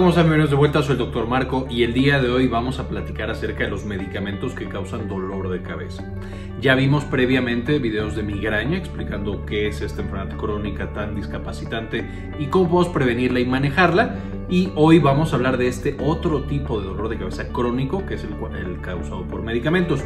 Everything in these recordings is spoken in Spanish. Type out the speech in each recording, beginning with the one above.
Hola, amigos. bienvenidos de vuelta, soy el doctor Marco y el día de hoy vamos a platicar acerca de los medicamentos que causan dolor de cabeza. Ya vimos previamente videos de migraña explicando qué es esta enfermedad crónica tan discapacitante y cómo podemos prevenirla y manejarla. Y hoy vamos a hablar de este otro tipo de dolor de cabeza crónico que es el causado por medicamentos.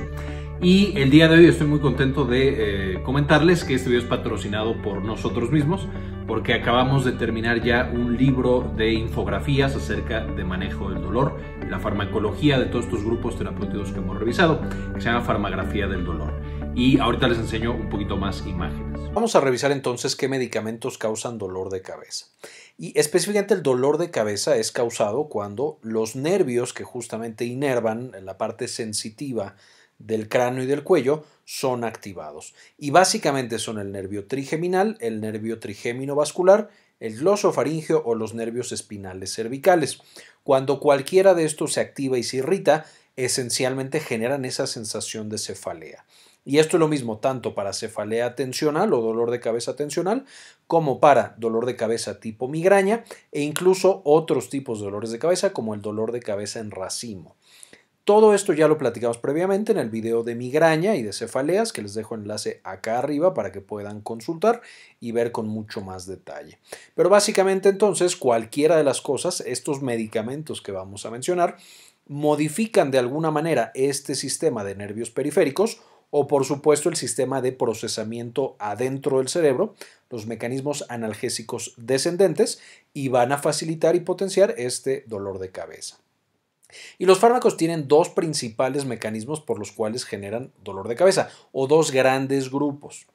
Y el día de hoy estoy muy contento de eh, comentarles que este video es patrocinado por nosotros mismos, porque acabamos de terminar ya un libro de infografías acerca de manejo del dolor, la farmacología de todos estos grupos terapéuticos que hemos revisado, que se llama Farmagrafía del Dolor. Y ahorita les enseño un poquito más imágenes. Vamos a revisar entonces qué medicamentos causan dolor de cabeza. Y específicamente el dolor de cabeza es causado cuando los nervios que justamente inervan en la parte sensitiva del cráneo y del cuello son activados. Y básicamente son el nervio trigeminal, el nervio trigémino vascular, el glosofaringeo o los nervios espinales cervicales. Cuando cualquiera de estos se activa y se irrita, esencialmente generan esa sensación de cefalea. Y esto es lo mismo tanto para cefalea tensional o dolor de cabeza tensional, como para dolor de cabeza tipo migraña e incluso otros tipos de dolores de cabeza como el dolor de cabeza en racimo. Todo esto ya lo platicamos previamente en el video de migraña y de cefaleas, que les dejo enlace acá arriba para que puedan consultar y ver con mucho más detalle. Pero básicamente entonces cualquiera de las cosas, estos medicamentos que vamos a mencionar, modifican de alguna manera este sistema de nervios periféricos o por supuesto el sistema de procesamiento adentro del cerebro, los mecanismos analgésicos descendentes y van a facilitar y potenciar este dolor de cabeza. Y los fármacos tienen dos principales mecanismos por los cuales generan dolor de cabeza, o dos grandes grupos.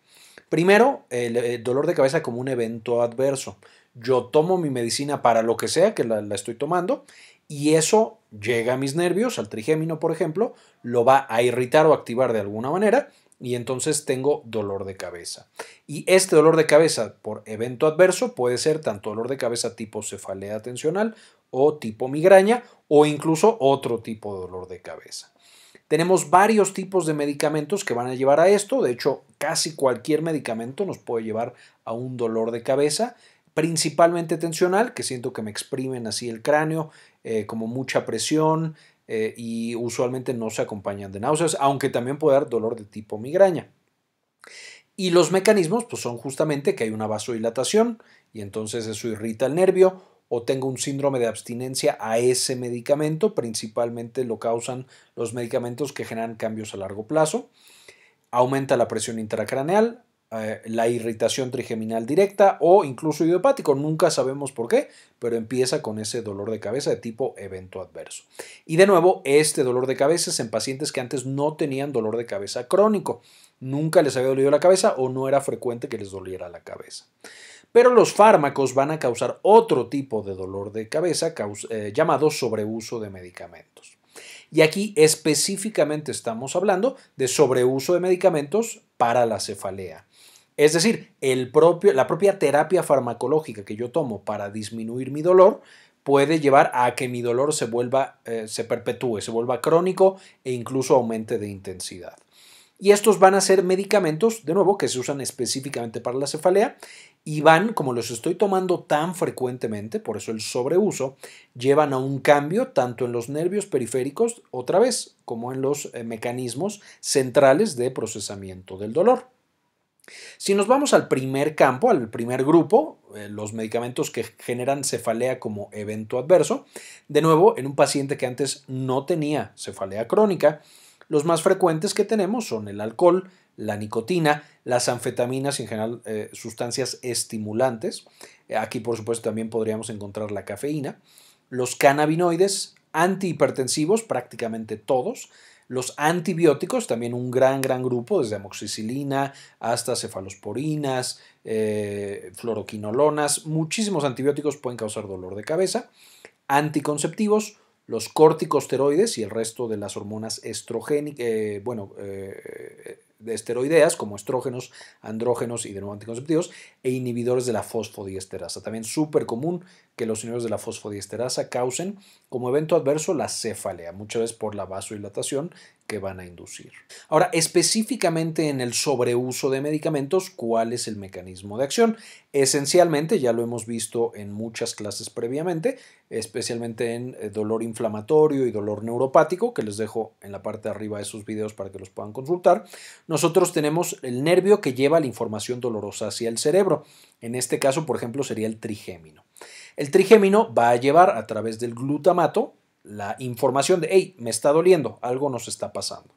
Primero, el eh, dolor de cabeza como un evento adverso. Yo tomo mi medicina para lo que sea que la, estoy tomando y eso llega a mis nervios, al trigémino, por ejemplo, lo va a irritar o activar de alguna manera y entonces tengo dolor de cabeza. Y este dolor de cabeza por evento adverso puede ser tanto dolor de cabeza tipo cefalea tensional o tipo migraña o incluso otro tipo de dolor de cabeza. Tenemos varios tipos de medicamentos que van a llevar a esto. De hecho, casi cualquier medicamento nos puede llevar a un dolor de cabeza, principalmente tensional, que siento que me exprimen así el cráneo, eh, como mucha presión eh, y usualmente no se acompañan de náuseas, aunque también puede dar dolor de tipo migraña. Y los mecanismos pues, son justamente que hay una vasodilatación y entonces eso irrita el nervio o tengo un síndrome de abstinencia a ese medicamento, principalmente lo causan los medicamentos que generan cambios a largo plazo. Aumenta la presión intracraneal, eh, la irritación trigeminal directa o incluso idiopático, nunca sabemos por qué, pero empieza con ese dolor de cabeza de tipo evento adverso. Y de nuevo, este dolor de cabeza es en pacientes que antes no tenían dolor de cabeza crónico, nunca les había dolido la cabeza o no era frecuente que les doliera la cabeza. Pero los fármacos van a causar otro tipo de dolor de cabeza eh, llamado sobreuso de medicamentos. Y aquí específicamente estamos hablando de sobreuso de medicamentos para la cefalea. Es decir, el propio, la propia terapia farmacológica que yo tomo para disminuir mi dolor puede llevar a que mi dolor se vuelva, eh, se perpetúe, se vuelva crónico e incluso aumente de intensidad. Y estos van a ser medicamentos, de nuevo, que se usan específicamente para la cefalea y van, como los estoy tomando tan frecuentemente, por eso el sobreuso, llevan a un cambio tanto en los nervios periféricos, otra vez, como en los eh, mecanismos centrales de procesamiento del dolor. Si nos vamos al primer campo, al primer grupo, eh, los medicamentos que generan cefalea como evento adverso, de nuevo, en un paciente que antes no tenía cefalea crónica, los más frecuentes que tenemos son el alcohol, la nicotina, las anfetaminas y en general eh, sustancias estimulantes. Eh, aquí, por supuesto, también podríamos encontrar la cafeína. Los cannabinoides, antihipertensivos, prácticamente todos. Los antibióticos, también un gran, gran grupo, desde amoxicilina hasta cefalosporinas, eh, fluoroquinolonas. Muchísimos antibióticos pueden causar dolor de cabeza. Anticonceptivos, los corticosteroides y el resto de las hormonas estrogénicas, eh, bueno, eh, esteroideas como estrógenos, andrógenos y de nuevo anticonceptivos e inhibidores de la fosfodiesterasa. También súper común que los inhibidores de la fosfodiesterasa causen como evento adverso la cefalea, muchas veces por la vasodilatación que van a inducir. Ahora, específicamente en el sobreuso de medicamentos, ¿cuál es el mecanismo de acción? Esencialmente, ya lo hemos visto en muchas clases previamente, especialmente en eh, dolor inflamatorio y dolor neuropático, que les dejo en la parte de arriba de sus videos para que los puedan consultar, nosotros tenemos el nervio que lleva la información dolorosa hacia el cerebro. En este caso, por ejemplo, sería el trigémino. El trigémino va a llevar a través del glutamato, la información de, hey, me está doliendo, algo nos está pasando.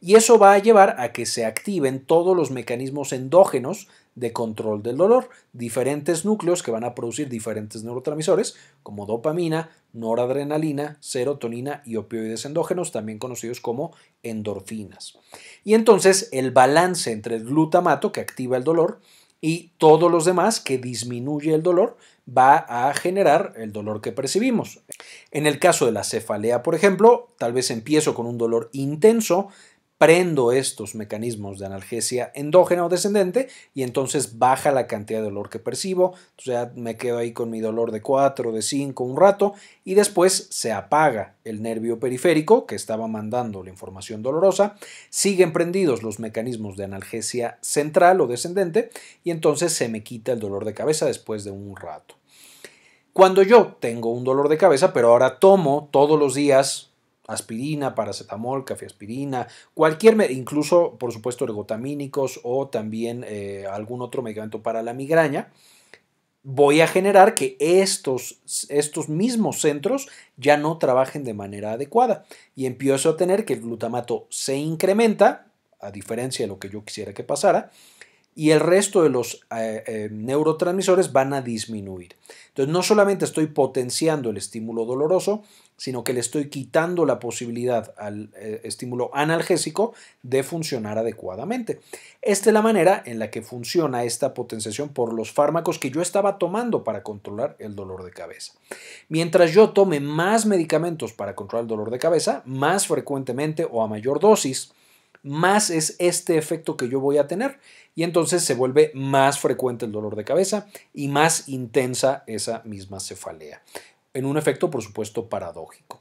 Y eso va a llevar a que se activen todos los mecanismos endógenos de control del dolor, diferentes núcleos que van a producir diferentes neurotransmisores como dopamina, noradrenalina, serotonina y opioides endógenos, también conocidos como endorfinas. Y entonces el balance entre el glutamato que activa el dolor y todos los demás que disminuye el dolor va a generar el dolor que percibimos. En el caso de la cefalea, por ejemplo, tal vez empiezo con un dolor intenso, prendo estos mecanismos de analgesia endógena o descendente y entonces baja la cantidad de dolor que percibo. O sea, me quedo ahí con mi dolor de 4, de 5, un rato y después se apaga el nervio periférico que estaba mandando la información dolorosa. Siguen prendidos los mecanismos de analgesia central o descendente y entonces se me quita el dolor de cabeza después de un rato. Cuando yo tengo un dolor de cabeza, pero ahora tomo todos los días aspirina, paracetamol, cafeaspirina, cualquier, incluso por supuesto ergotamínicos o también eh, algún otro medicamento para la migraña, voy a generar que estos, estos mismos centros ya no trabajen de manera adecuada y empiezo a tener que el glutamato se incrementa, a diferencia de lo que yo quisiera que pasara, y el resto de los eh, eh, neurotransmisores van a disminuir. Entonces, no solamente estoy potenciando el estímulo doloroso, sino que le estoy quitando la posibilidad al eh, estímulo analgésico de funcionar adecuadamente. Esta es la manera en la que funciona esta potenciación por los fármacos que yo estaba tomando para controlar el dolor de cabeza. Mientras yo tome más medicamentos para controlar el dolor de cabeza, más frecuentemente o a mayor dosis, más es este efecto que yo voy a tener y entonces se vuelve más frecuente el dolor de cabeza y más intensa esa misma cefalea, en un efecto por supuesto paradójico.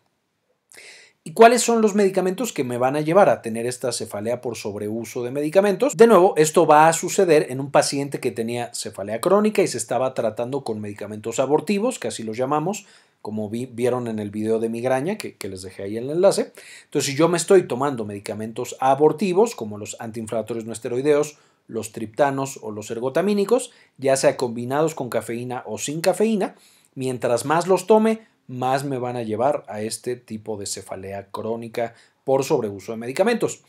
¿Y cuáles son los medicamentos que me van a llevar a tener esta cefalea por sobreuso de medicamentos? De nuevo, esto va a suceder en un paciente que tenía cefalea crónica y se estaba tratando con medicamentos abortivos, que así los llamamos, como vieron en el video de migraña que, que, les dejé ahí el enlace. Entonces, si yo me estoy tomando medicamentos abortivos, como los antiinflamatorios no esteroideos, los triptanos o los ergotamínicos, ya sea combinados con cafeína o sin cafeína, mientras más los tome, más me van a llevar a este tipo de cefalea crónica por sobreuso de medicamentos.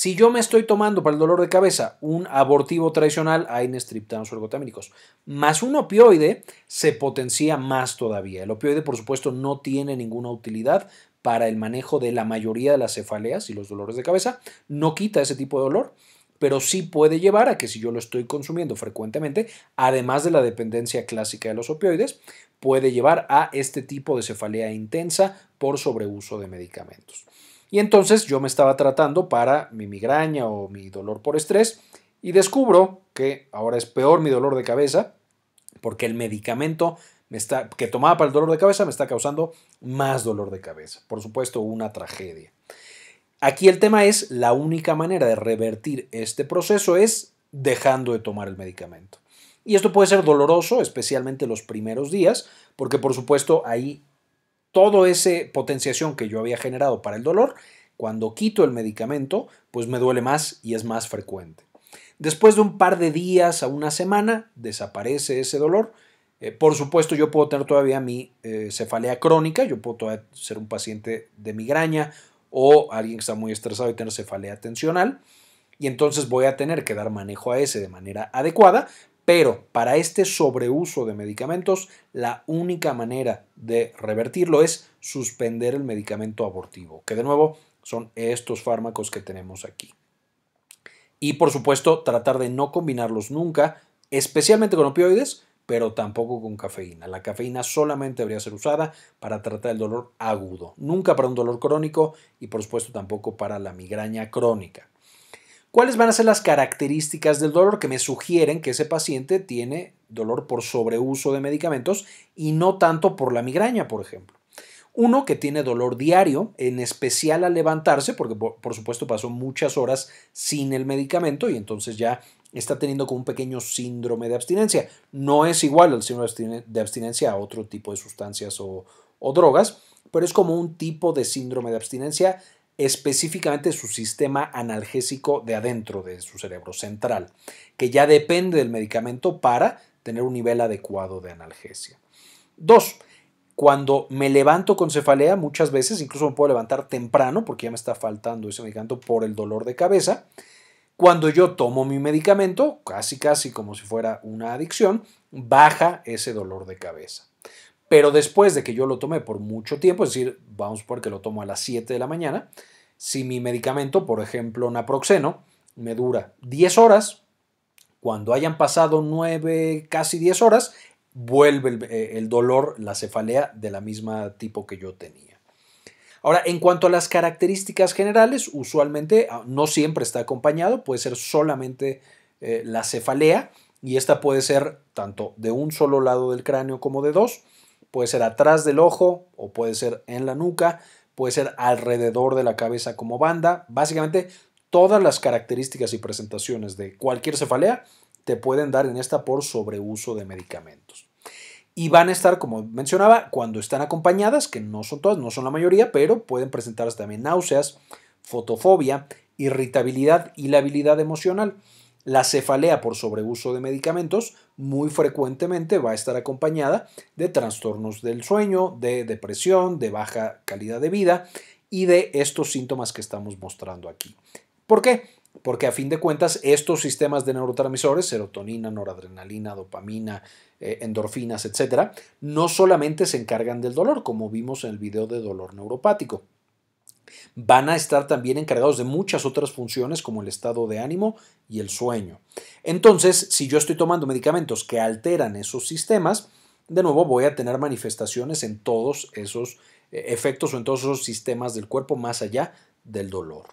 Si yo me estoy tomando para el dolor de cabeza un abortivo tradicional, hay triptanos o ergotamínicos, más un opioide, se potencia más todavía. El opioide, por supuesto, no tiene ninguna utilidad para el manejo de la mayoría de las cefaleas y los dolores de cabeza, no quita ese tipo de dolor, pero sí puede llevar a que si yo lo estoy consumiendo frecuentemente, además de la dependencia clásica de los opioides, puede llevar a este tipo de cefalea intensa por sobreuso de medicamentos. Y entonces yo me estaba tratando para mi migraña o mi dolor por estrés y descubro que ahora es peor mi dolor de cabeza porque el medicamento me está, que tomaba para el dolor de cabeza me está causando más dolor de cabeza. Por supuesto, una tragedia. Aquí el tema es la única manera de revertir este proceso es dejando de tomar el medicamento. Y esto puede ser doloroso, especialmente los primeros días, porque por supuesto ahí todo ese potenciación que yo había generado para el dolor, cuando quito el medicamento, pues me duele más y es más frecuente. Después de un par de días a una semana, desaparece ese dolor. Eh, por supuesto, yo puedo tener todavía mi eh, cefalea crónica, yo puedo todavía ser un paciente de migraña o alguien que está muy estresado y tener cefalea tensional. Y entonces voy a tener que dar manejo a ese de manera adecuada, pero para este sobreuso de medicamentos, la única manera de revertirlo es suspender el medicamento abortivo, que de nuevo son estos fármacos que tenemos aquí. Y por supuesto, tratar de no combinarlos nunca, especialmente con opioides, pero tampoco con cafeína. La cafeína solamente debería ser usada para tratar el dolor agudo, nunca para un dolor crónico y por supuesto tampoco para la migraña crónica. ¿Cuáles van a ser las características del dolor que me sugieren que ese paciente tiene dolor por sobreuso de medicamentos y no tanto por la migraña, por ejemplo? Uno que tiene dolor diario, en especial al levantarse, porque por supuesto pasó muchas horas sin el medicamento y entonces ya está teniendo como un pequeño síndrome de abstinencia. No es igual el síndrome de abstinencia a otro tipo de sustancias o, o drogas, pero es como un tipo de síndrome de abstinencia específicamente su sistema analgésico de adentro de su cerebro central, que ya depende del medicamento para tener un nivel adecuado de analgesia. Dos, cuando me levanto con cefalea, muchas veces incluso me puedo levantar temprano porque ya me está faltando ese medicamento por el dolor de cabeza. Cuando yo tomo mi medicamento, casi casi como si fuera una adicción, baja ese dolor de cabeza. Pero después de que yo lo tomé por mucho tiempo, es decir, vamos porque lo tomo a las 7 de la mañana, si mi medicamento, por ejemplo, naproxeno, me dura 10 horas, cuando hayan pasado 9, casi 10 horas, vuelve eh, el, dolor, la cefalea de la misma tipo que yo tenía. Ahora, en cuanto a las características generales, usualmente ah, no siempre está acompañado, puede ser solamente eh, la cefalea y esta puede ser tanto de un solo lado del cráneo como de dos Puede ser atrás del ojo o puede ser en la nuca, puede ser alrededor de la cabeza como banda. Básicamente, todas las características y presentaciones de cualquier cefalea te pueden dar en esta por sobreuso de medicamentos. Y van a estar, como mencionaba, cuando están acompañadas, que no son todas, no son la mayoría, pero pueden presentarse también náuseas, fotofobia, irritabilidad y la habilidad emocional. La cefalea por sobreuso de medicamentos muy frecuentemente va a estar acompañada de trastornos del sueño, de depresión, de baja calidad de vida y de estos síntomas que estamos mostrando aquí. ¿Por qué? Porque a fin de cuentas estos sistemas de neurotransmisores, serotonina, noradrenalina, dopamina, eh, endorfinas, etcétera, no solamente se encargan del dolor, como vimos en el video de dolor neuropático, Van a estar también encargados de muchas otras funciones como el estado de ánimo y el sueño. Entonces, si yo estoy tomando medicamentos que alteran esos sistemas, de nuevo voy a tener manifestaciones en todos esos eh, efectos o en todos esos sistemas del cuerpo más allá del dolor.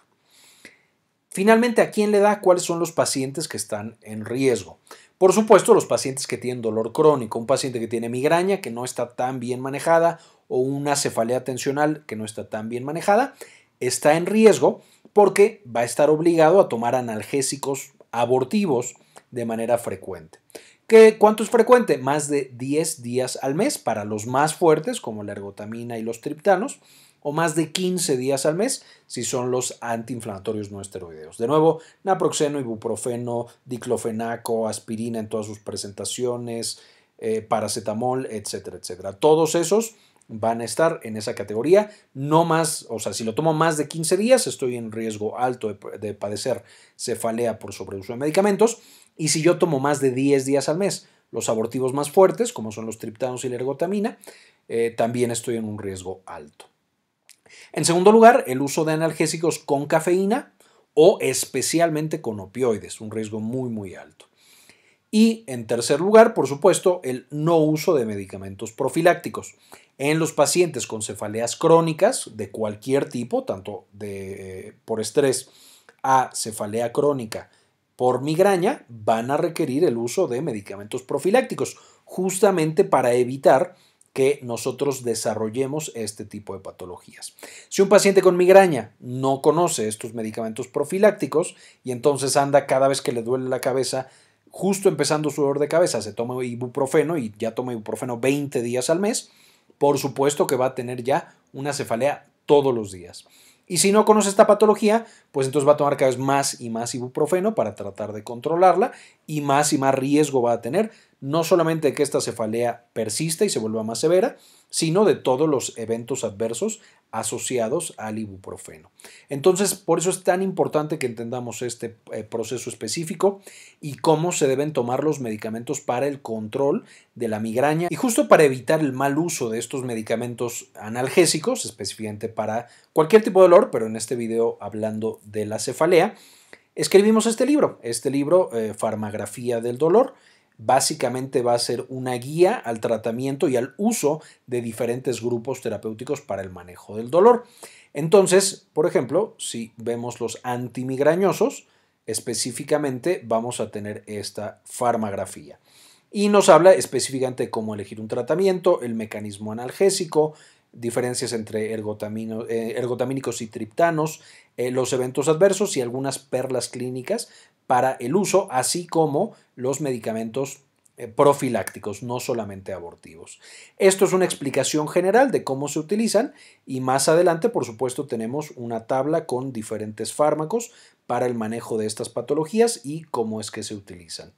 Finalmente, ¿a quién le da? ¿Cuáles son los pacientes que están en riesgo? Por supuesto, los pacientes que tienen dolor crónico, un paciente que tiene migraña que no está tan bien manejada, o una cefalea tensional que no está tan bien manejada, está en riesgo porque va a estar obligado a tomar analgésicos abortivos de manera frecuente. ¿Cuánto es frecuente? Más de 10 días al mes para los más fuertes, como la ergotamina y los triptanos, o más de 15 días al mes si son los antiinflamatorios no esteroideos. De nuevo, naproxeno, ibuprofeno, diclofenaco, aspirina en todas sus presentaciones, eh, paracetamol, etcétera, etcétera. Todos esos van a estar en esa categoría. No más, o sea, si lo tomo más de 15 días, estoy en riesgo alto de, padecer cefalea por sobreuso de medicamentos. Y si yo tomo más de 10 días al mes, los abortivos más fuertes, como son los triptanos y la ergotamina, eh, también estoy en un riesgo alto. En segundo lugar, el uso de analgésicos con cafeína o especialmente con opioides, un riesgo muy muy alto. Y en tercer lugar, por supuesto, el no uso de medicamentos profilácticos. En los pacientes con cefaleas crónicas de cualquier tipo, tanto de, eh, por estrés a cefalea crónica por migraña, van a requerir el uso de medicamentos profilácticos, justamente para evitar que nosotros desarrollemos este tipo de patologías. Si un paciente con migraña no conoce estos medicamentos profilácticos y entonces anda cada vez que le duele la cabeza justo empezando su dolor de cabeza se toma ibuprofeno y ya toma ibuprofeno 20 días al mes, por supuesto que va a tener ya una cefalea todos los días. Y si no conoce esta patología, pues entonces va a tomar cada vez más y más ibuprofeno para tratar de controlarla y más y más riesgo va a tener no solamente que esta cefalea persista y se vuelva más severa, sino de todos los eventos adversos asociados al ibuprofeno. Entonces, por eso es tan importante que entendamos este eh, proceso específico y cómo se deben tomar los medicamentos para el control de la migraña y justo para evitar el mal uso de estos medicamentos analgésicos, específicamente para cualquier tipo de dolor, pero en este video hablando de la cefalea, escribimos este libro, este libro, eh, Farmagrafía del Dolor, básicamente va a ser una guía al tratamiento y al uso de diferentes grupos terapéuticos para el manejo del dolor. Entonces, por ejemplo, si vemos los antimigrañosos, específicamente vamos a tener esta farmagrafía. Y nos habla específicamente cómo elegir un tratamiento, el mecanismo analgésico, diferencias entre eh, ergotamínicos y triptanos, eh, los eventos adversos y algunas perlas clínicas para el uso, así como los medicamentos eh, profilácticos, no solamente abortivos. Esto es una explicación general de cómo se utilizan y más adelante, por supuesto, tenemos una tabla con diferentes fármacos para el manejo de estas patologías y cómo es que se utilizan.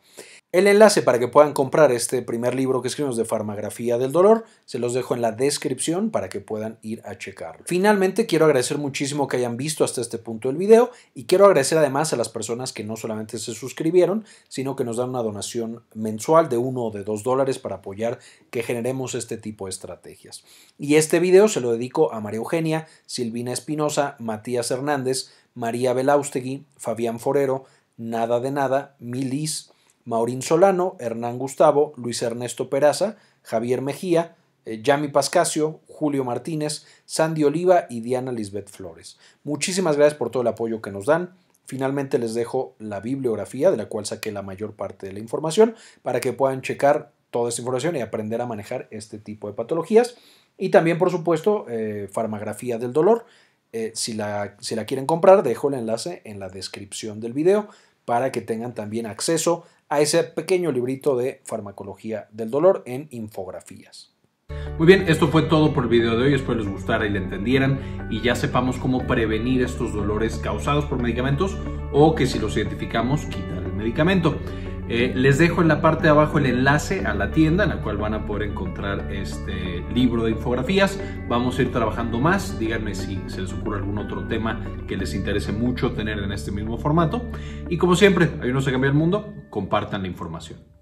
El enlace para que puedan comprar este primer libro que escribimos de farmagrafía del dolor se los dejo en la descripción para que puedan ir a checarlo. Finalmente, quiero agradecer muchísimo que hayan visto hasta este punto el video y quiero agradecer además a las personas que no solamente se suscribieron, sino que nos dan una donación mensual de uno o de dos dólares para apoyar que generemos este tipo de estrategias. Y este video se lo dedico a María Eugenia, Silvina Espinosa, Matías Hernández, María Belaustegui, Fabián Forero, Nada de Nada, Milis, Maurín Solano, Hernán Gustavo, Luis Ernesto Peraza, Javier Mejía, eh, Yami Pascasio, Julio Martínez, Sandy Oliva y Diana Lisbeth Flores. Muchísimas gracias por todo el apoyo que nos dan. Finalmente les dejo la bibliografía de la cual saqué la mayor parte de la información para que puedan checar toda esta información y aprender a manejar este tipo de patologías. Y también, por supuesto, eh, farmagrafía del dolor. Eh, si, la, si la quieren comprar, dejo el enlace en la descripción del video para que tengan también acceso a ese pequeño librito de farmacología del dolor en infografías. Muy bien, esto fue todo por el video de hoy, espero les gustara y le entendieran y ya sepamos cómo prevenir estos dolores causados por medicamentos o que si los identificamos quitar el medicamento. Eh, les dejo en la parte de abajo el enlace a la tienda en la cual van a poder encontrar este libro de infografías. Vamos a ir trabajando más. Díganme si se les ocurre algún otro tema que les interese mucho tener en este mismo formato. Y como siempre, ahí no se cambia el mundo, compartan la información.